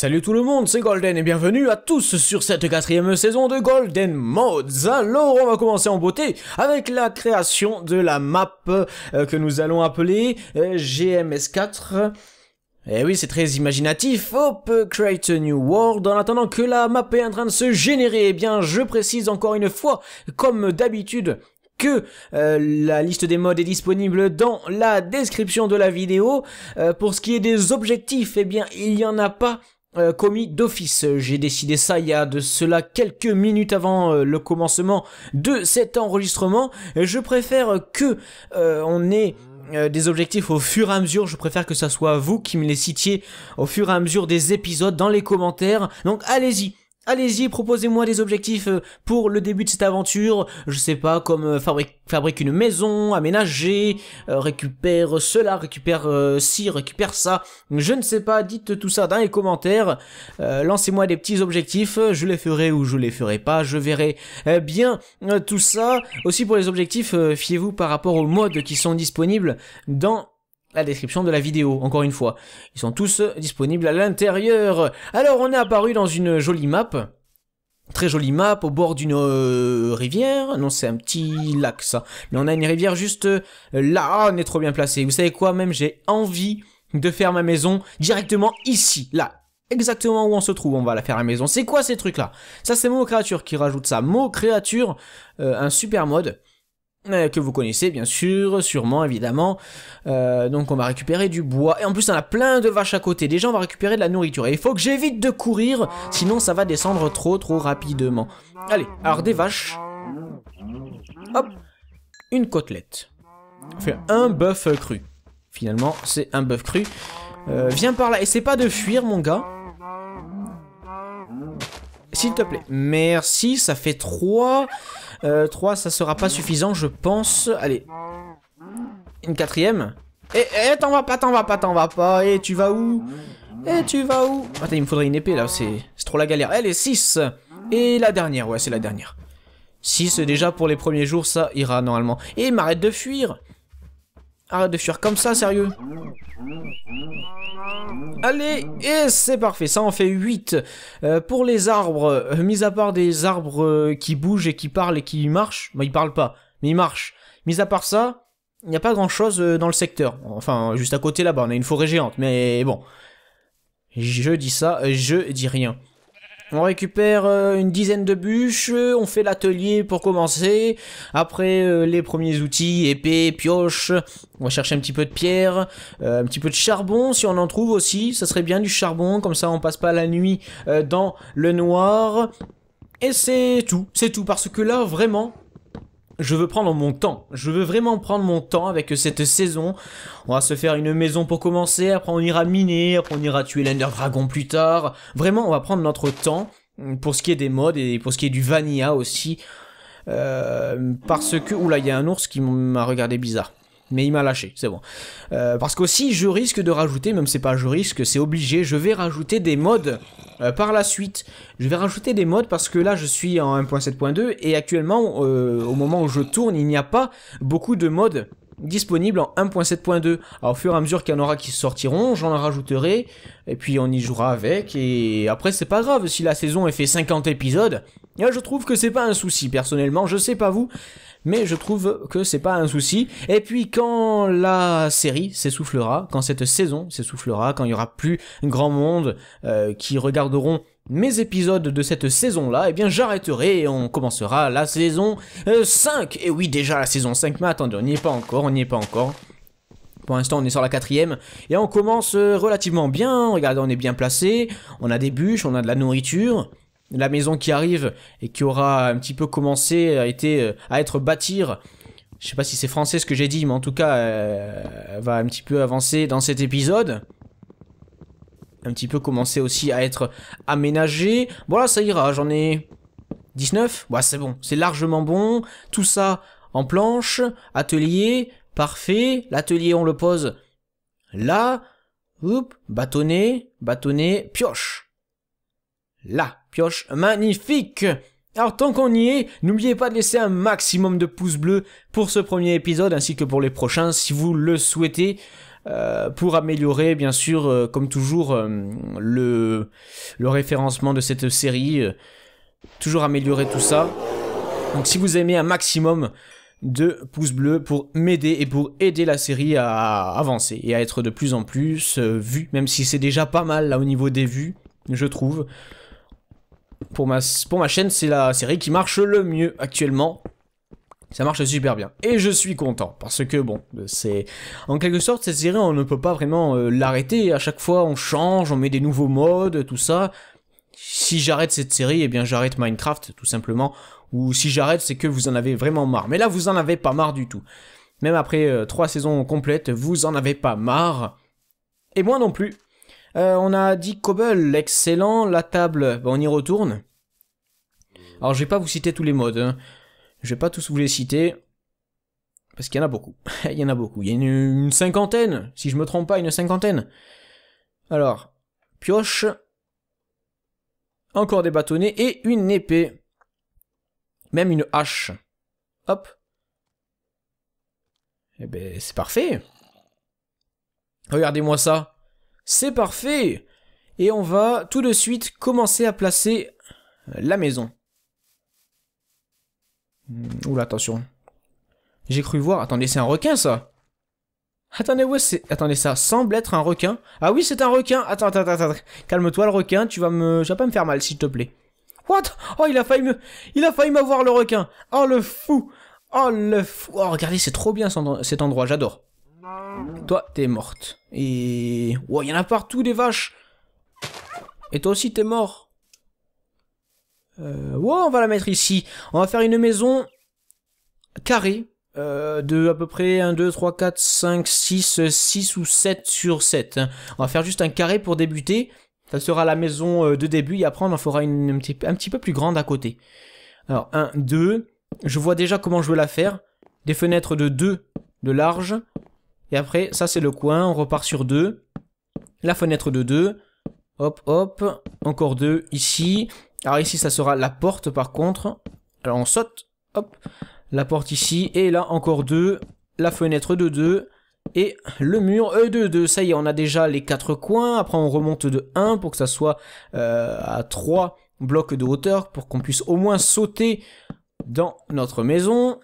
Salut tout le monde, c'est Golden et bienvenue à tous sur cette quatrième saison de Golden Mods. Alors on va commencer en beauté avec la création de la map euh, que nous allons appeler euh, GMS4. Eh oui, c'est très imaginatif. Hop, create a new world. En attendant que la map est en train de se générer, eh bien, je précise encore une fois, comme d'habitude, que euh, la liste des modes est disponible dans la description de la vidéo. pour ce qui est des objectifs, eh bien, il n'y en a pas euh, commis d'office. J'ai décidé ça il y a de cela quelques minutes avant euh, le commencement de cet enregistrement. Je préfère que euh, on ait des objectifs au fur et à mesure. Je préfère que ça soit vous qui me les citiez au fur et à mesure des épisodes dans les commentaires. Donc allez-y, Allez-y, proposez-moi des objectifs euh, pour le début de cette aventure. Je sais pas, comme euh, fabrique, fabrique une maison, aménager, euh, récupère cela, récupère si ci, récupère ça. Je ne sais pas, dites tout ça dans les commentaires. Lancez-moi des petits objectifs, je les ferai ou je les ferai pas, je verrai bien tout ça. Aussi pour les objectifs, fiez-vous par rapport aux modes qui sont disponibles dans la description de la vidéo, encore une fois. Ils sont tous disponibles à l'intérieur. Alors on est apparu dans une jolie map. Très jolie map au bord d'une euh, rivière. Non, c'est un petit lac ça. Mais on a une rivière juste euh, là. Ah, on est trop bien placé. Vous savez quoi Même j'ai envie de faire ma maison directement ici, là. Exactement où on se trouve, on va la faire à la maison. C'est quoi ces trucs là Ça c'est Mot Créature qui rajoute ça. Mot Créature, euh, un super mode euh, que vous connaissez bien sûr, sûrement évidemment. Euh, donc on va récupérer du bois. Et en plus on a plein de vaches à côté. Déjà on va récupérer de la nourriture. Et il faut que j'évite de courir, sinon ça va descendre trop trop rapidement. Allez, alors des vaches. Hop, une côtelette. Enfin, un bœuf cru. Finalement, c'est un bœuf cru. Euh, viens par là. Et pas de fuir mon gars. S'il te plaît. Merci, ça fait 3. 3, euh, ça sera pas suffisant, je pense. Allez. Une quatrième. Eh, eh, t'en vas pas, t'en vas pas, t'en vas pas. Eh, tu vas où Eh, tu vas où Attends, il me faudrait une épée, là. C'est trop la galère. elle est 6. Et la dernière, ouais, c'est la dernière. 6, déjà, pour les premiers jours, ça ira, normalement. Et m'arrête de fuir Arrête de fuir comme ça, sérieux. Allez, et c'est parfait, ça en fait 8. Euh, pour les arbres, euh, mis à part des arbres euh, qui bougent et qui parlent et qui marchent, bah ils parlent pas, mais ils marchent. Mis à part ça, il n'y a pas grand chose dans le secteur. Enfin, juste à côté là-bas, on a une forêt géante, mais bon. Je dis ça, je dis rien. On récupère euh, une dizaine de bûches, on fait l'atelier pour commencer. Après, euh, les premiers outils, épée, pioche. On va chercher un petit peu de pierre, euh, un petit peu de charbon si on en trouve aussi. Ça serait bien du charbon, comme ça on passe pas la nuit dans le noir. Et c'est tout, c'est tout, parce que là, vraiment, je veux prendre mon temps. Je veux vraiment prendre mon temps avec cette saison. On va se faire une maison pour commencer, après on ira miner, après on ira tuer l'Ender Dragon plus tard. Vraiment, on va prendre notre temps pour ce qui est des mods et pour ce qui est du Vanilla aussi. Euh, parce que... Oula, il y a un ours qui m'a regardé bizarre mais il m'a lâché, c'est bon. Euh, parce qu'aussi, je risque de rajouter, même c'est pas je risque, c'est obligé, je vais rajouter des modes euh, par la suite. Je vais rajouter des modes parce que là, je suis en 1.7.2 et actuellement, euh, au moment où je tourne, il n'y a pas beaucoup de modes disponible en 1.7.2. Alors au fur et à mesure qu'il y en aura qui sortiront, j'en rajouterai, et puis on y jouera avec, et après c'est pas grave, si la saison est fait 50 épisodes, je trouve que c'est pas un souci, personnellement, je sais pas vous, mais je trouve que c'est pas un souci. Et puis quand la série s'essoufflera, quand cette saison s'essoufflera, quand il y aura plus grand monde euh, qui regarderont mes épisodes de cette saison-là, eh bien j'arrêterai et on commencera la saison 5. Euh, et oui, déjà la saison 5, mais attendez, on n'y est pas encore, on n'y est pas encore. Pour l'instant, on est sur la quatrième et on commence euh, relativement bien. Regardez, on est bien placé, on a des bûches, on a de la nourriture. La maison qui arrive et qui aura un petit peu commencé à, euh, à être bâtir. Je sais pas si c'est français ce que j'ai dit, mais en tout cas, va un petit peu avancer dans cet épisode un petit peu commencé aussi à être aménagé. Voilà, ça ira, j'en ai 19. Bah, c'est bon, c'est largement bon. Tout ça en planche, atelier, parfait. L'atelier, on le pose là. Oups, bâtonnet, bâtonnet, pioche. Là, pioche, magnifique alors tant qu'on y est, n'oubliez pas de laisser un maximum de pouces bleus pour ce premier épisode ainsi que pour les prochains si vous le souhaitez. Euh, pour améliorer bien sûr euh, comme toujours euh, le, le référencement de cette série, toujours améliorer tout ça. Donc si vous aimez un maximum de pouces bleus pour m'aider et pour aider la série à avancer et à être de plus en plus vue, même si c'est déjà pas mal là au niveau des vues, je trouve. Pour ma, pour ma chaîne, c'est la série qui marche le mieux actuellement. Ça marche super bien. Et je suis content. Parce que bon, c'est. En quelque sorte, cette série, on ne peut pas vraiment euh, l'arrêter. À chaque fois, on change, on met des nouveaux modes, tout ça. Si j'arrête cette série, eh bien j'arrête Minecraft, tout simplement. Ou si j'arrête, c'est que vous en avez vraiment marre. Mais là, vous en avez pas marre du tout. Même après euh, trois saisons complètes, vous en avez pas marre. Et moi non plus. Euh, on a dit Cobble, excellent. La table, bah, on y retourne. Alors je vais pas vous citer tous les modes. Hein. Je vais pas tous vous les citer, parce qu'il y en a beaucoup. il y en a beaucoup. Il y en a une, cinquantaine, si je me trompe pas, une cinquantaine. Alors, pioche, encore des bâtonnets et une épée. Même une hache. Hop. Eh ben, c'est parfait. Regardez-moi ça. C'est parfait. Et on va tout de suite commencer à placer la maison. Hmm, oula, attention. J'ai cru voir. Attendez, c'est un requin ça Attendez, ouais, c'est. Attendez, ça semble être un requin. Ah oui, c'est un requin. Attends, attends, attends. Calme-toi, le requin. Tu vas me. pas me faire mal, s'il te plaît. What Oh, il a failli me. Il a failli m'avoir, le requin. Oh, le fou. Oh, le fou. Oh, regardez, c'est trop bien cet endroit. J'adore. Toi, t'es morte. Et. Oh, il y en a partout des vaches. Et toi aussi, t'es mort. Euh, wow, on va la mettre ici. On va faire une maison carrée euh, de à peu près 1, 2, 3, 4, 5, 6, 6 ou 7 sur 7. Hein. On va faire juste un carré pour débuter. Ça sera la maison euh, de début et après on en fera une, un, un petit peu plus grande à côté. Alors 1, 2. Je vois déjà comment je veux la faire. Des fenêtres de 2 de large. Et après, ça c'est le coin. On repart sur 2. La fenêtre de 2. Hop, hop. Encore 2 ici. Alors ici, ça sera la porte par contre. Alors on saute, hop, la porte ici, et là encore deux, la fenêtre de deux et le mur E2, euh, de deux, Ça y est, on a déjà les quatre coins, après on remonte de 1 pour que ça soit euh, à 3 blocs de hauteur, pour qu'on puisse au moins sauter dans notre maison.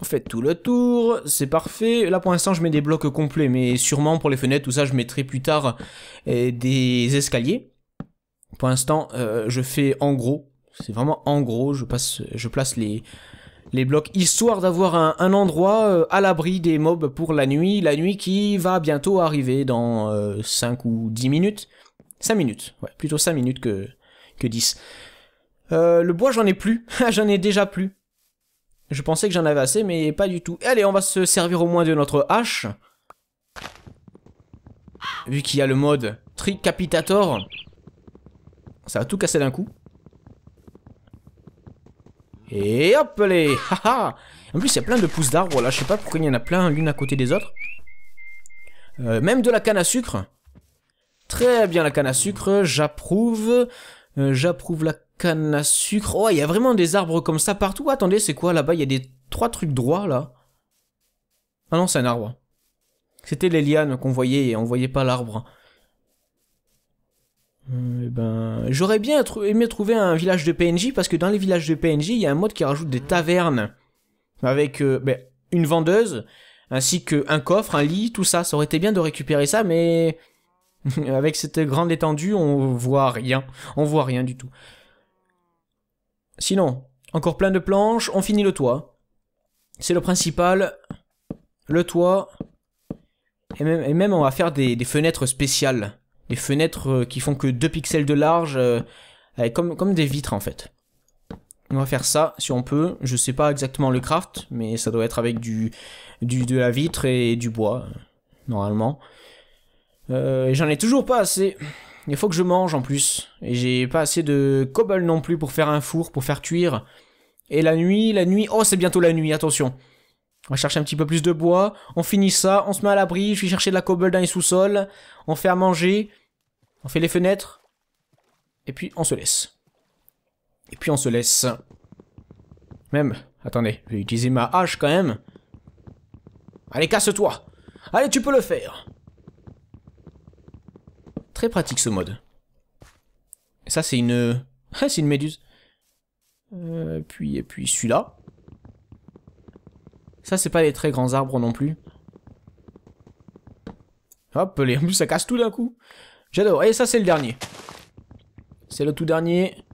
On fait tout le tour, c'est parfait. Là pour l'instant je mets des blocs complets, mais sûrement pour les fenêtres, tout ça je mettrai plus tard euh, des escaliers. Pour l'instant, euh, je fais en gros. C'est vraiment en gros. Je, passe, je place les, les blocs histoire d'avoir un, endroit euh, à l'abri des mobs pour la nuit. La nuit qui va bientôt arriver dans 5 euh, ou 10 minutes. 5 minutes, plutôt 5 minutes que, que 10. le bois, j'en ai plus. j'en ai déjà plus. Je pensais que j'en avais assez, mais pas du tout. Allez, on va se servir au moins de notre hache. Vu qu'il y a le mode Tricapitator, ça a tout cassé d'un coup. Et hop les En plus, il y a plein de pousses d'arbres là. Je sais pas pourquoi il y en a plein l'une à côté des autres. Euh, même de la canne à sucre. Très bien la canne à sucre, j'approuve. Euh, j'approuve la canne à sucre. Oh, il y a vraiment des arbres comme ça partout. Attendez, c'est quoi là-bas Il y a des trois trucs droits là. Ah non, c'est un arbre. C'était les lianes qu'on voyait et on voyait pas l'arbre. Euh, eh ben, j'aurais bien aimé trouver un village de PNJ parce que dans les villages de PNJ, il y a un mode qui rajoute des tavernes avec euh, ben, une vendeuse ainsi qu'un coffre, un lit, tout ça. Ça aurait été bien de récupérer ça, mais avec cette grande étendue, on voit rien. On voit rien du tout. Sinon, encore plein de planches, on finit le toit. C'est le principal. Le toit. Et même, on va faire des fenêtres spéciales des fenêtres euh, qui font que 2 pixels de large, euh, comme, comme des vitres en fait. On va faire ça si on peut. Je sais pas exactement le craft, mais ça doit être avec du, du de la vitre et du bois, normalement. Euh, j'en ai toujours pas assez. Il faut que je mange en plus. Et j'ai pas assez de cobble non plus pour faire un four, pour faire cuire. Et la nuit, la nuit... Oh, c'est bientôt la nuit, attention. On va chercher un petit peu plus de bois. On finit ça, on se met à l'abri. Je vais chercher de la cobble dans les sous-sols. On fait à manger. On fait les fenêtres. Et puis on se laisse. Et puis on se laisse. Même, attendez, je vais utiliser ma hache quand même. Allez, casse-toi Allez, tu peux le faire Très pratique ce mode. ça, c'est une... Ah, c'est une méduse. Euh, puis, et puis celui-là. Ça, c'est pas les très grands arbres non plus. Hop, les... en plus, ça casse tout d'un coup. J'adore. Et ça, c'est le dernier. C'est le tout dernier.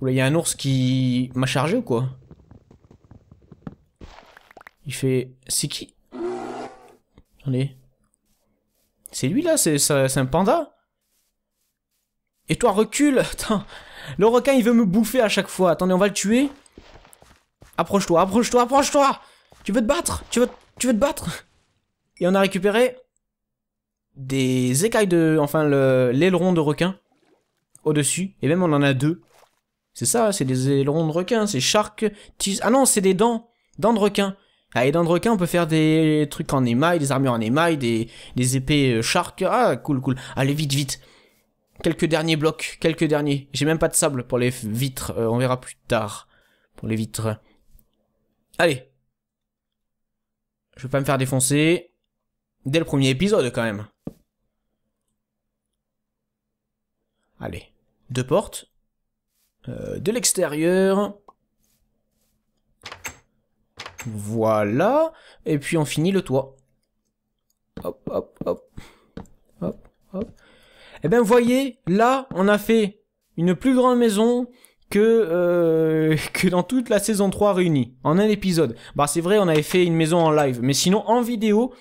Oula, il y a un ours qui m'a chargé ou quoi Il fait... C'est qui Attendez. C'est lui, là C'est un panda Et toi, recule Attends. Le requin, il veut me bouffer à chaque fois. Attendez, on va le tuer. Approche-toi, approche-toi, approche-toi Tu veux te battre Tu veux, tu veux te battre Et on a récupéré des écailles de... Enfin, l'aileron de requin au-dessus. Et même, on en a deux. C'est ça, c'est des ailerons de requin. C'est shark... ah non, c'est des dents. Dents de requin. Ah, et dents de requin, on peut faire des trucs en émail, des armures en émail, des, épées euh, shark. Ah, cool, cool. Allez, vite, vite. Quelques derniers blocs, quelques derniers. J'ai même pas de sable pour les vitres. Euh, on verra plus tard pour les vitres. Allez. Je vais pas me faire défoncer. Dès le premier épisode, quand même. Allez, deux portes. Euh, de l'extérieur. Voilà. Et puis on finit le toit. Hop, hop, hop. Hop, hop. Eh bien, voyez, là, on a fait une plus grande maison que, euh, que dans toute la saison 3 réunie, en un épisode. Bah, c'est vrai, on avait fait une maison en live, mais sinon, en vidéo,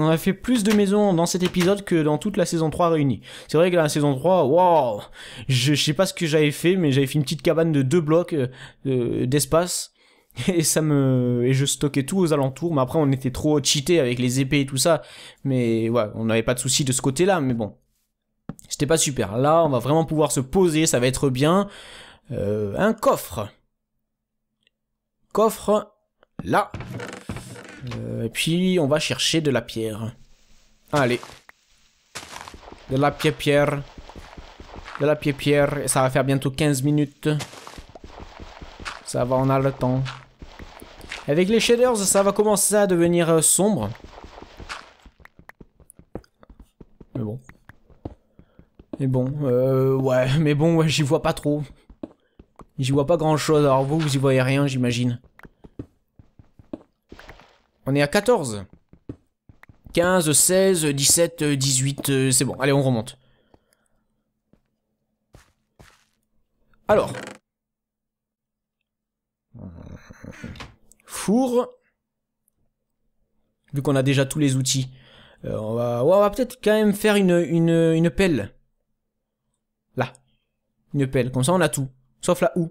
on a fait plus de maisons dans cet épisode que dans toute la saison 3 réunie. C'est vrai que la saison 3, waouh je, sais pas ce que j'avais fait, mais j'avais fait une petite cabane de deux blocs euh, d'espace. Et ça me. Et je stockais tout aux alentours. Mais après, on était trop cheaté avec les épées et tout ça. Mais ouais, on n'avait pas de soucis de ce côté-là. Mais bon. C'était pas super. Là, on va vraiment pouvoir se poser. Ça va être bien. Euh, un coffre. Coffre. Là. Euh, et puis, on va chercher de la pierre. Allez. De la pierre-pierre. De la pierre-pierre. Et ça va faire bientôt 15 minutes. Ça va, on a le temps. Avec les shaders, ça va commencer à devenir euh, sombre. Mais bon. Mais bon, euh, ouais, mais bon, j'y vois pas trop. J'y vois pas grand chose, alors vous, vous y voyez rien, j'imagine. On est à 14. 15, 16, 17, 18, c'est bon. Allez, on remonte. Alors. Four. Vu qu'on a déjà tous les outils. Euh, on va, va peut-être quand même faire une, une pelle. Là. Une pelle. Comme ça, on a tout. Sauf la houe.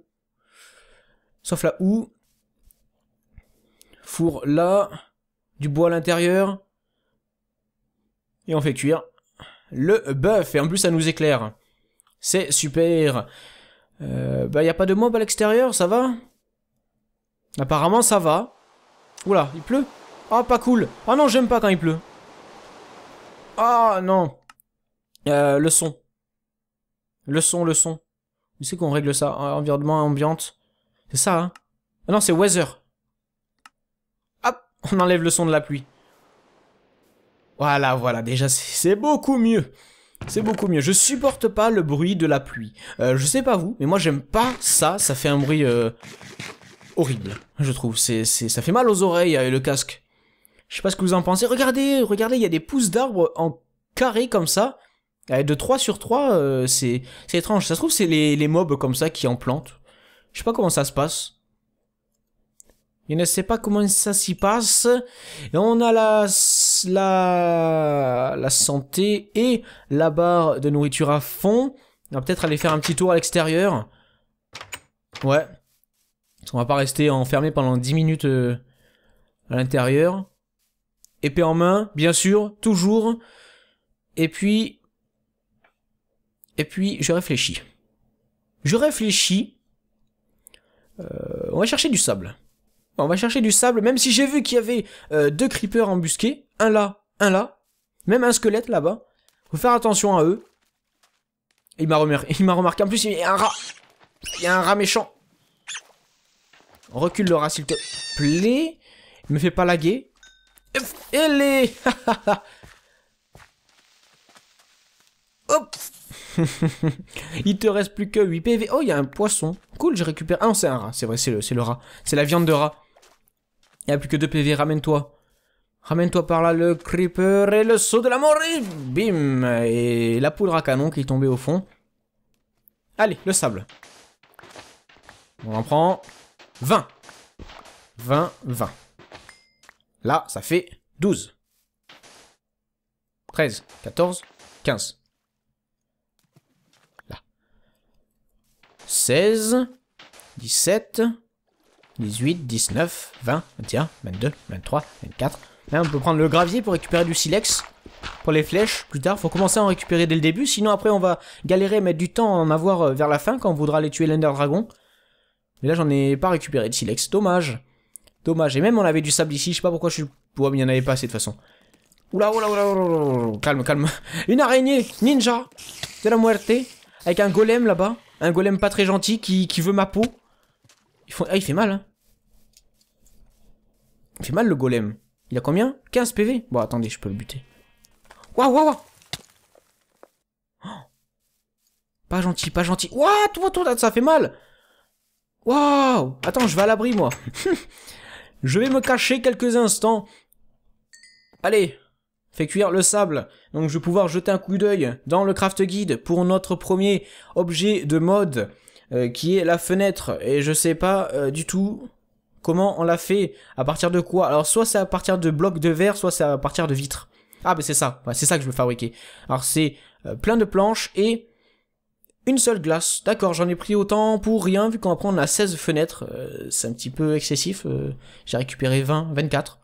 Sauf la houe. Four là du bois à l'intérieur. Et on fait cuire le bœuf. Et en plus, ça nous éclaire. C'est super. Euh, bah, y a pas de mob à l'extérieur, ça va Apparemment, ça va. Oula, il pleut Ah, oh, pas cool. Ah oh, non, j'aime pas quand il pleut. Ah oh, non. Euh, le son. Le son, le son. Où c'est qu'on règle ça Environnement ambiante. C'est ça, hein Ah non, c'est weather. On enlève le son de la pluie. Voilà, voilà, déjà c'est beaucoup mieux. C'est beaucoup mieux. Je supporte pas le bruit de la pluie. Euh, je sais pas vous, mais moi j'aime pas ça. Ça fait un bruit euh, horrible, je trouve. C'est, ça fait mal aux oreilles avec euh, le casque. Je sais pas ce que vous en pensez. Regardez, regardez, il y a des pousses d'arbres en carré comme ça. Eh, de 3 sur 3, euh, c'est, étrange. Ça se trouve, c'est les, les mobs comme ça qui en plantent. Je sais pas comment ça se passe. Il ne sait pas comment ça s'y passe. Et on a la, la, la santé et la barre de nourriture à fond. On va peut-être aller faire un petit tour à l'extérieur. Ouais. On va pas rester enfermé pendant 10 minutes euh, à l'intérieur. Épée en main, bien sûr, toujours. Et puis... Et puis, je réfléchis. Je réfléchis. Euh, on va chercher du sable. Bah, on va chercher du sable, même si j'ai vu qu'il y avait euh, deux creepers embusqués. Un là, un là. Même un squelette là-bas. Faut faire attention à eux. Il m'a remarqué. remarqué. En plus, il y a un rat. Il y a un rat méchant. Recule le rat, s'il te plaît. Il me fait pas laguer. Elle est Hop Il te reste plus que 8 PV. Oh, il y a un poisson. Cool, je récupère. Ah non, c'est un rat. C'est vrai, c'est le rat. C'est la viande de rat. Il n'y a plus que 2 PV, ramène-toi. Ramène-toi par là le creeper et le saut de la mort et bim Et la poudre à canon qui est tombée au fond. Allez, le sable. On en prend 20. 20, 20. Là, ça fait 12. 13, 14, 15. Là. 16, 17, 18, 19, 20, 21, 22, 23, 24. Là, on peut prendre le gravier pour récupérer du silex. Pour les flèches, plus tard, faut commencer à en récupérer dès le début, sinon après on va galérer, mettre du temps à en avoir euh, vers la fin quand on voudra aller tuer l'Ender Dragon. Mais là j'en ai pas récupéré de silex, dommage. Dommage, et même on avait du sable ici, je sais pas pourquoi je suis... Ouais, mais il y en avait pas assez de toute façon. Oula, oula, oula, oula, calme, calme. Une araignée, ninja, de la muerte, avec un golem là-bas. Un golem pas très gentil qui, qui veut ma peau. Il, faut... ah, il fait mal, hein mal le golem. Il a combien 15 PV Bon, attendez, je peux le buter. Waouh, waouh, waouh oh. Pas gentil, pas gentil. Waouh, tout, tout, ça fait mal Waouh Attends, je vais à l'abri, moi. je vais me cacher quelques instants. Allez, fait cuire le sable. Donc, je vais pouvoir jeter un coup d'œil dans le craft guide pour notre premier objet de mode, euh, qui est la fenêtre. Et je sais pas euh, du tout Comment on l'a fait À partir de quoi Alors soit c'est à partir de blocs de verre, soit c'est à partir de vitres. Ah ben c'est ça, c'est ça que je veux fabriquer. Alors c'est euh, plein de planches et une seule glace. D'accord, j'en ai pris autant pour rien, vu qu'on va prendre la 16 fenêtres. Euh, c'est un petit peu excessif. Euh, j'ai récupéré 20, 24.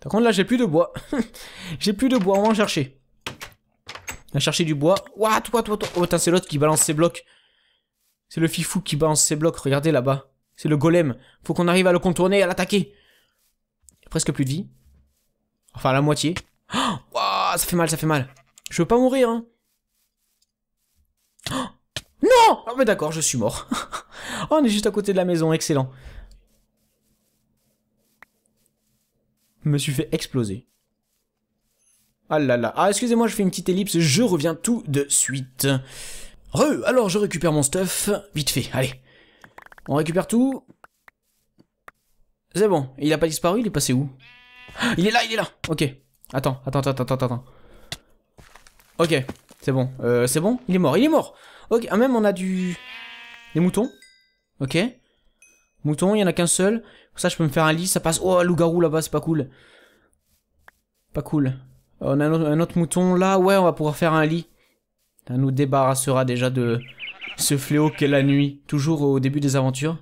Par contre, là, j'ai plus de bois. j'ai plus de bois, on va en chercher. On va chercher du bois. Ouah, toi, toi, toi. Oh, putain, c'est l'autre qui balance ses blocs. C'est le fifou qui balance ses blocs, regardez là-bas. C'est le golem. Faut qu'on arrive à le contourner à l'attaquer. Presque plus de vie. Enfin, la moitié. Oh, ça fait mal, ça fait mal. Je veux pas mourir, hein. non ah, mais d'accord, je suis mort. on est juste à côté de la maison, excellent. Je me suis fait exploser. Ah là là. Ah, excusez-moi, je fais une petite ellipse, je reviens tout de suite. Re, alors je récupère mon stuff, vite fait, allez. On récupère tout. C'est bon. Il a pas disparu, il est passé où Il est là, il est là. Ok. Attends, attends, attends, attends, attends. Ok, c'est bon. Euh, c'est bon Il est mort, il est mort. Ok, ah, même on a du... Des moutons. Ok. Moutons, il y en a qu'un seul. ça, je peux me faire un lit, ça passe. Oh, loup-garou là-bas, c'est pas cool. Pas cool. Euh, on a un autre mouton là. Ouais, on va pouvoir faire un lit. Ça nous débarrassera déjà de ce fléau qu'est la nuit, toujours au début des aventures.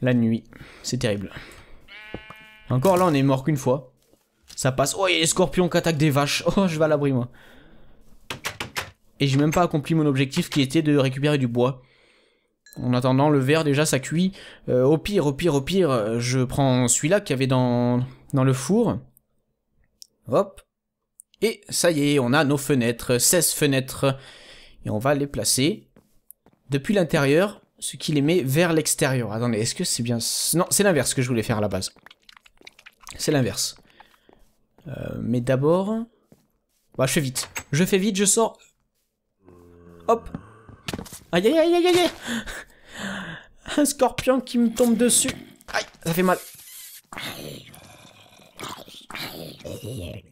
La nuit, c'est terrible. Encore là, on est mort qu'une fois. Ça passe. Oh, il y a les scorpions qui attaquent des vaches. Oh, je vais à l'abri, moi. Et j'ai même pas accompli mon objectif qui était de récupérer du bois. En attendant, le verre, déjà, ça cuit. Euh, au pire, au pire, au pire, je prends celui-là qu'il y avait dans, dans le four. Hop. Et ça y est, on a nos fenêtres. 16 fenêtres. Et on va les placer depuis l'intérieur, ce qui les met vers l'extérieur. Attendez, est-ce que c'est bien... Non, c'est l'inverse que je voulais faire à la base. C'est l'inverse. Euh, mais d'abord... Bah, je fais vite. Je fais vite, je sors... Hop Aïe, aïe, aïe, aïe, aïe Un scorpion qui me tombe dessus. Aïe, ça fait mal.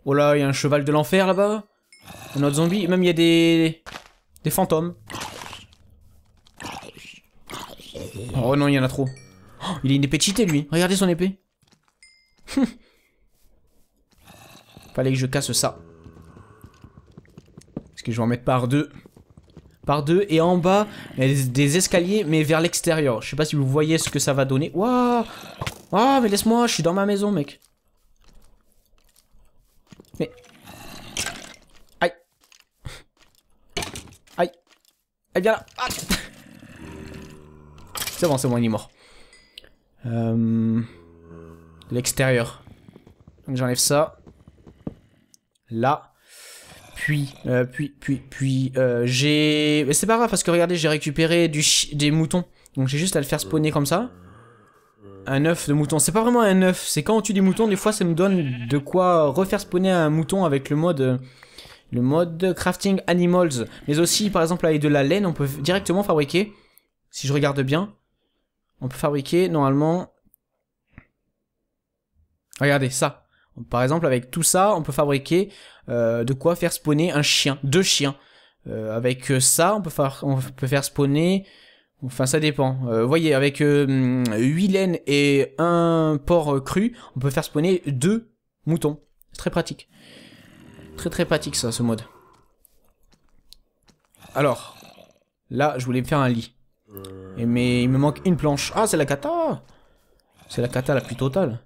Oh là, il y a un cheval de l'enfer là-bas. Un autre zombie. Même il y a des... Des fantômes. Oh non, il y en a trop. Oh, il a une épée cheatée, lui. Regardez son épée. Fallait que je casse ça. Parce que je vais en mettre par deux. Par deux. Et en bas, des escaliers, mais vers l'extérieur. Je sais pas si vous voyez ce que ça va donner. Waouh ah, mais laisse-moi, je suis dans ma maison, mec. Mais... Aïe. Aïe. Aïe, viens là. Ah, c'est bon, c'est bon, il est mort. Euh, l'extérieur. Donc j'enlève ça. Là. Puis, euh, puis, puis, puis, euh, j'ai... c'est pas grave, parce que regardez, j'ai récupéré du des moutons. Donc j'ai juste à le faire spawner comme ça. Un œuf de mouton. C'est pas vraiment un œuf, c'est quand on tue des moutons, des fois ça me donne de quoi refaire spawner un mouton avec le mode le mode crafting animals, mais aussi par exemple avec de la laine, on peut directement fabriquer, si je regarde bien, on peut fabriquer normalement... Regardez ça. Par exemple, avec tout ça, on peut fabriquer euh, de quoi faire spawner un chien, deux chiens. Euh, avec euh, ça, on peut, faire, on peut faire spawner... Enfin, ça dépend. Vous voyez, avec 8 mm, laines et un porc cru, on peut faire spawner deux moutons. C'est très pratique. Très très pratique ça, ce mode. Alors, là, je voulais me faire un lit. Et mais il me manque une planche. Ah, c'est la cata C'est la cata la plus totale.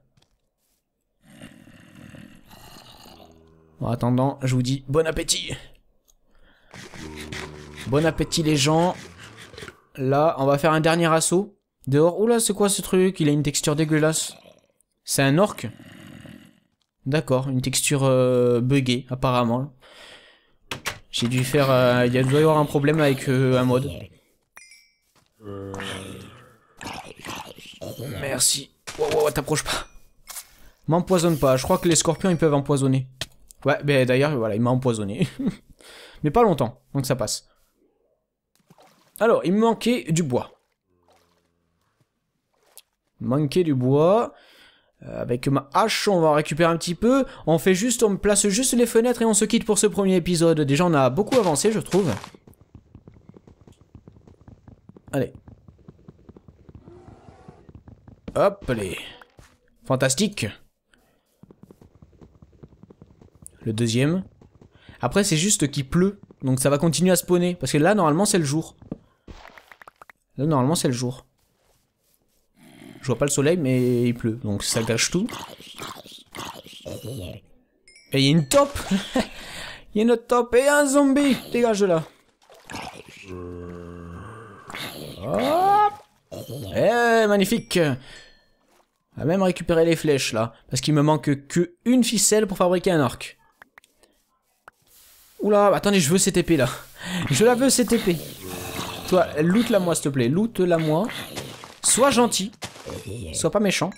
En attendant, je vous dis bon appétit Bon appétit les gens Là, on va faire un dernier assaut. Dehors, oula, c'est quoi ce truc Il a une texture dégueulasse. C'est un orc D'accord, une texture euh, buggée, apparemment. J'ai dû faire... Euh, il doit y avoir un problème avec euh, un mode. Euh, Merci. Wow, pas. M'empoisonne pas. Je crois que les scorpions, ils peuvent empoisonner. Ouais, mais d'ailleurs, voilà, il m'a empoisonné. mais pas longtemps, donc ça passe. Alors, il me manquait du bois. manquait du bois. Euh, avec ma hache, on va récupérer un petit peu. On fait juste, on place juste les fenêtres et on se quitte pour ce premier épisode. Déjà, on a beaucoup avancé, je trouve. Allez. Hop, allez. Fantastique. Le deuxième. Après, c'est juste qu'il pleut. Donc ça va continuer à spawner. Parce que là, normalement, c'est le jour. Là, normalement, c'est le jour. Je vois pas le soleil, mais il pleut. Donc ça gâche tout. Et il y a une top Il y a une top Et un zombie Dégage de là Eh, magnifique On même récupérer les flèches, là. Parce qu'il me manque que une ficelle pour fabriquer un arc. Oula, attendez, je veux cette épée, là. Je la veux, cette épée. Toi, loot-la moi, s'il te plaît. Loot-la moi. Sois gentil. Sois pas méchant.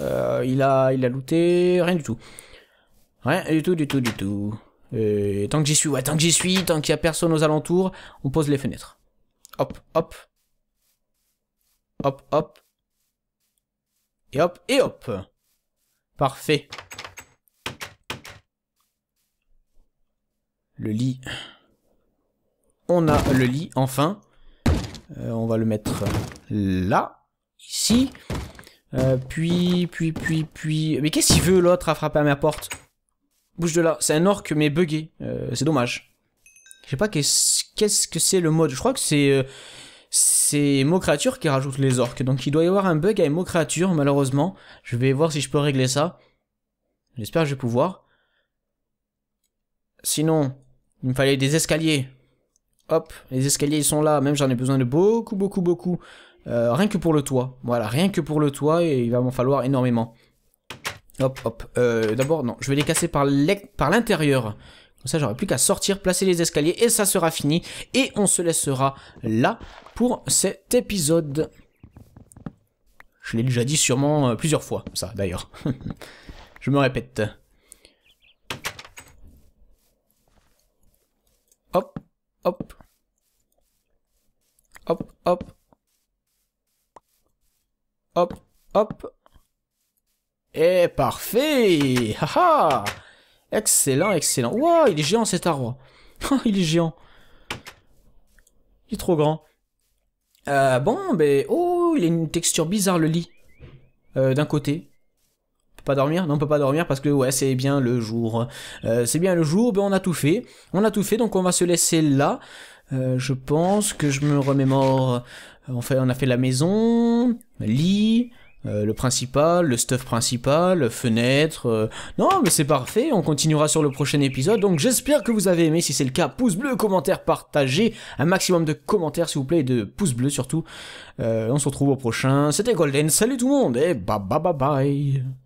Euh, il a il a looté rien du tout. Rien du tout, du tout, du tout. Et euh, tant que j'y suis, ouais, tant que j'y suis, tant qu'il y a personne aux alentours, on pose les fenêtres. Hop, hop. Hop, hop. Et hop, et hop. Parfait. Le lit. On a le lit, enfin. Euh, on va le mettre là, ici. Euh, puis, puis, puis, puis... Mais qu'est-ce qu'il veut l'autre à frapper à ma porte Bouge de là. C'est un orc, mais bugué, euh, C'est dommage. Je sais pas qu'est-ce que c'est le mode. Je crois que c'est euh, c'est Mocrature qui rajoute les orques. Donc il doit y avoir un bug à Mocrature, malheureusement. Je vais voir si je peux régler ça. J'espère que je vais pouvoir. Sinon, il me fallait des escaliers. Hop, les escaliers ils sont là. Même j'en ai besoin de beaucoup, beaucoup, beaucoup. Euh, rien que pour le toit. Voilà, rien que pour le toit et il va m'en falloir énormément. Hop, hop. Euh, d'abord, non, je vais les casser par l'intérieur. Comme ça, j'aurai plus qu'à sortir, placer les escaliers et ça sera fini. Et on se laissera là pour cet épisode. Je l'ai déjà dit sûrement euh, plusieurs fois, ça d'ailleurs. Je me répète. Hop, hop. Hop, hop. Hop, hop. Et parfait Haha Excellent, excellent. Wow, il est géant cet arbre. Ah, il est géant. Il est trop grand. Euh, bon, ben... Oh, il a une texture bizarre le lit. Euh, d'un côté. On peut pas dormir Non, on peut pas dormir parce que ouais, c'est bien le jour. Euh, c'est bien le jour, ben on a tout fait. On a tout fait, donc on va se laisser là. je pense que je me remémore... Enfin, on a fait la maison, lit... Euh, le principal, le stuff principal, fenêtre. Euh. Non, mais c'est parfait, on continuera sur le prochain épisode. Donc j'espère que vous avez aimé. Si c'est le cas, pouce bleu, commentaire, partagez. Un maximum de commentaires, s'il vous plaît, et de pouces bleus surtout. Euh, on se retrouve au prochain. C'était Golden. Salut tout le monde et bye bye bye bye.